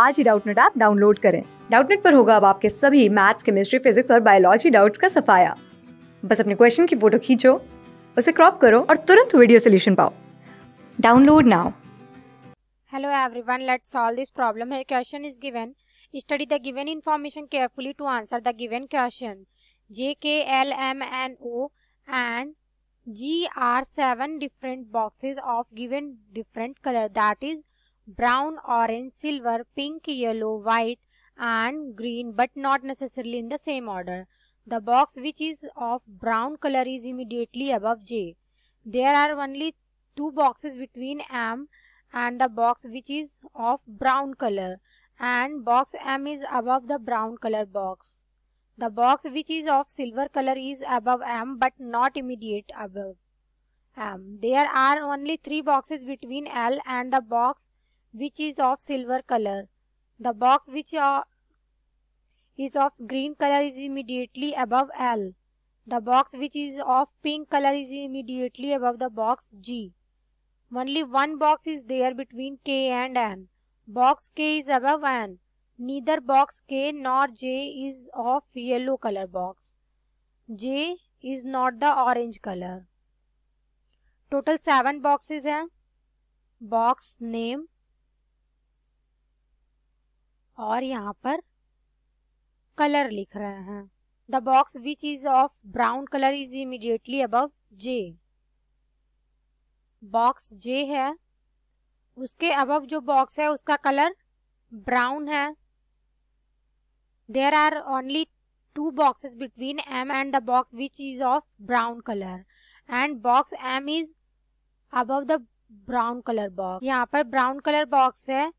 आज ही Doubtnut app download करें डाउटनेट पर होगा अब आपके सभी मैथ्स केमिस्ट्री फिजिक्स और बायोलॉजी डाउट्स का सफाया बस अपने क्वेश्चन की फोटो खींचो उसे क्रॉप करो और तुरंत वीडियो सोल्यूशन पाओ download now hello everyone let's solve this problem है question is given study the given information carefully to answer the given question J K L M N O and G are seven different boxes of given different colour that is brown, orange, silver, pink, yellow, white and green but not necessarily in the same order. The box which is of brown color is immediately above J. There are only two boxes between M and the box which is of brown color and box M is above the brown color box. The box which is of silver color is above M but not immediate above M. There are only three boxes between L and the box which is of silver color. The box which uh, is of green color is immediately above L. The box which is of pink color is immediately above the box G. Only one box is there between K and N. Box K is above N. Neither box K nor J is of yellow color box. J is not the orange color. Total 7 boxes are. Box name, और यहाँ पर colour लिख रहे हैं the box which is of brown colour is immediately above J box J है उसके above जो box है उसका कलर ब्राउन है there are only two boxes between M and the box which is of brown colour and box M is above the brown colour box यहाँ पर brown colour box है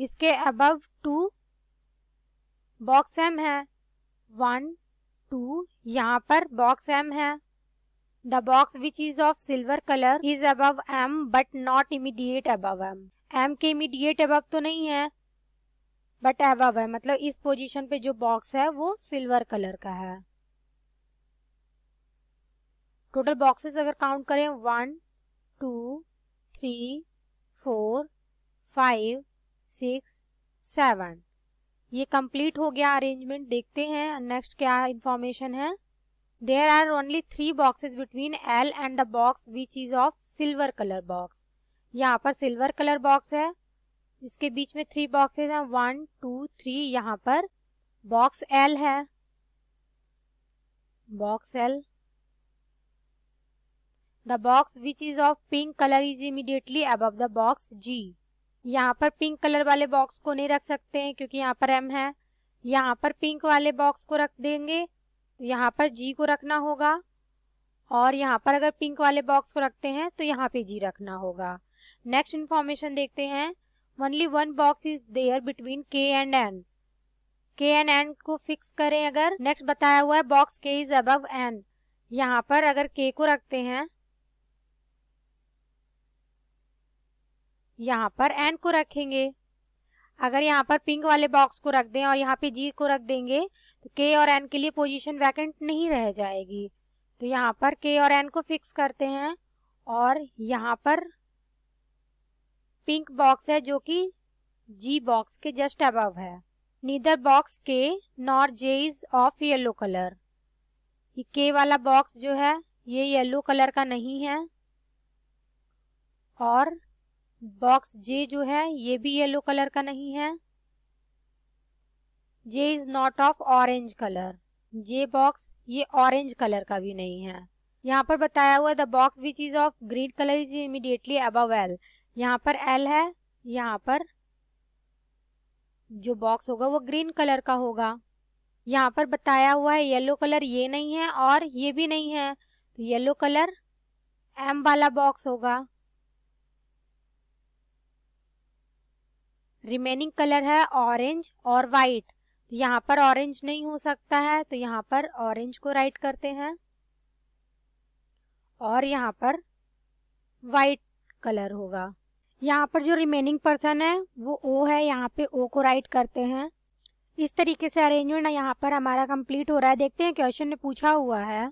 इसके above two box M है one two यहाँ पर box M है the box which is of silver colour is above M but not immediate above M M के immediate above तो नहीं है बट अबव है मतलब इस पोजीशन पे जो बॉक्स है वो सिल्वर कलर का है टोटल बॉक्सेस अगर काउंट करें one two three four five six seven ये कंप्लीट हो गया अरेंजमेंट देखते हैं नेक्स्ट क्या इंफॉर्मेशन है there are only three boxes between L and the box which is of silver colour box यहाँ पर सिल्वर कलर बॉक्स है जिसके बीच में थ्री बॉक्सेज हैं वन टू थ्री यहाँ पर बॉक्स एल है box L the box which is of pink colour is immediately above the box G यहाँ पर पिंक कलर वाले बॉक्स को नहीं रख सकते हैं क्योंकि यहाँ पर एम है यहाँ पर पिंक वाले बॉक्स को रख देंगे तो यहाँ पर जी को रखना होगा और यहाँ पर अगर पिंक वाले बॉक्स को रखते हैं तो यहाँ पे जी रखना होगा नेक्स्ट इन्फॉर्मेशन देखते हैं only one box is there between K and N K and N को फिक्स करें अगर नेक्स्ट बताया हुआ है बॉक्स के इज अब एन यहाँ पर अगर के को रखते हैं यहाँ पर एन को रखेंगे अगर यहाँ पर पिंक वाले बॉक्स को रख दें और यहाँ पे जी को रख देंगे तो के और एन के लिए पोजीशन वैकेंट नहीं रह जाएगी तो यहाँ पर के और एन को फिक्स करते हैं और यहाँ पर पिंक बॉक्स है जो कि जी बॉक्स के जस्ट अबव है neither box K nor J is of yellow colour ये के वाला बॉक्स जो है ये येलो कलर का नहीं है और बॉक्स जे जो है ये भी येलो कलर का नहीं है J is not of orange colour J box ये ऑरेंज कलर का भी नहीं है यहाँ पर बताया हुआ the box which is of green colour is immediately above L यहाँ पर एल है यहाँ पर जो बॉक्स होगा वो ग्रीन कलर का होगा यहाँ पर बताया हुआ है येलो कलर ये नहीं है और ये भी नहीं है तो येलो कलर एम वाला बॉक्स होगा रिमेनिंग कलर है ऑरेंज और वाइट यहाँ पर ऑरेंज नहीं हो सकता है तो यहाँ पर ऑरेंज को राइट करते हैं और यहाँ पर वाइट कलर होगा यहाँ पर जो रिमेनिंग पर्सन है वो ओ है यहाँ पे ओ को राइट करते हैं इस तरीके से अरेंजमेंट यहाँ पर हमारा कंप्लीट हो रहा है देखते हैं क्वेश्चन ने पूछा हुआ है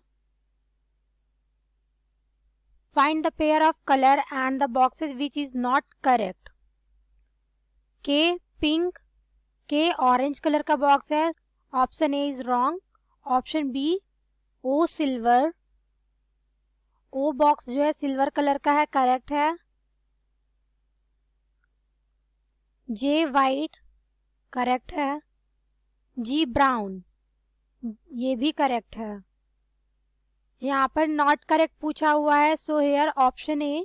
find the pair of colour and the boxes which is not correct K pink K orange colour का बॉक्स है option A is wrong option B O silver O box जो है सिल्वर कलर का है करेक्ट है जे white correct है जी brown ये भी करेक्ट है यहाँ पर नॉट करेक्ट पूछा हुआ है सो हेयर ऑप्शन ए